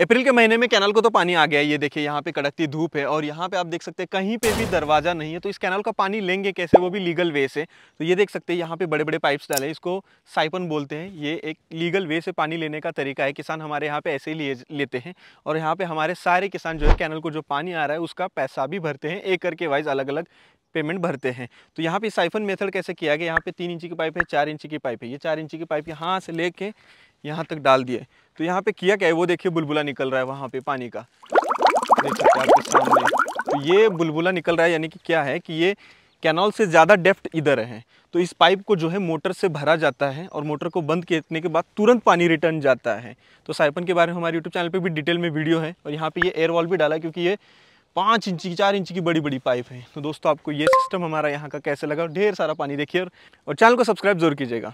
अप्रैल के महीने में कैनल को तो पानी आ गया है ये देखिए यहाँ पे कड़कती धूप है और यहाँ पे आप देख सकते हैं कहीं पे भी दरवाजा नहीं है तो इस कैनल का पानी लेंगे कैसे वो भी लीगल वे से तो ये देख सकते हैं यहाँ पे बड़े बड़े पाइप्स डाले इसको साइपन बोलते हैं ये एक लीगल वे से पानी लेने का तरीका है किसान हमारे यहाँ पे ऐसे ही लेते हैं और यहाँ पे हमारे सारे किसान जो है कैनल को जो पानी आ रहा है उसका पैसा भी भरते हैं एक के वाइज अलग अलग पेमेंट भरते हैं तो यहाँ पे साइफन मेथड कैसे किया गया यहाँ पे तीन इंची की पाइप है चार इंची की पाइप है ये चार इंची की पाइप यहाँ से लेके यहाँ तक डाल दिए तो यहाँ पे किया क्या है वो देखिए बुलबुला निकल रहा है वहाँ पे पानी का देख सकते हैं आपके सामने तो ये बुलबुला निकल रहा है यानी कि क्या है कि ये कैनाल से ज़्यादा डेफ्ट इधर है तो इस पाइप को जो है मोटर से भरा जाता है और मोटर को बंद करने के बाद तुरंत पानी रिटर्न जाता है तो साइपन के बारे में हमारे यूट्यूब चैनल पे भी डिटेल में वीडियो है और यहाँ पे ये एयर वॉल भी डाला है क्योंकि ये पाँच इंच की चार इंच की बड़ी बड़ी पाइप है तो दोस्तों आपको ये सिस्टम हमारा यहाँ का कैसे लगा ढेर सारा पानी देखिए और चैनल को सब्सक्राइब जरूर कीजिएगा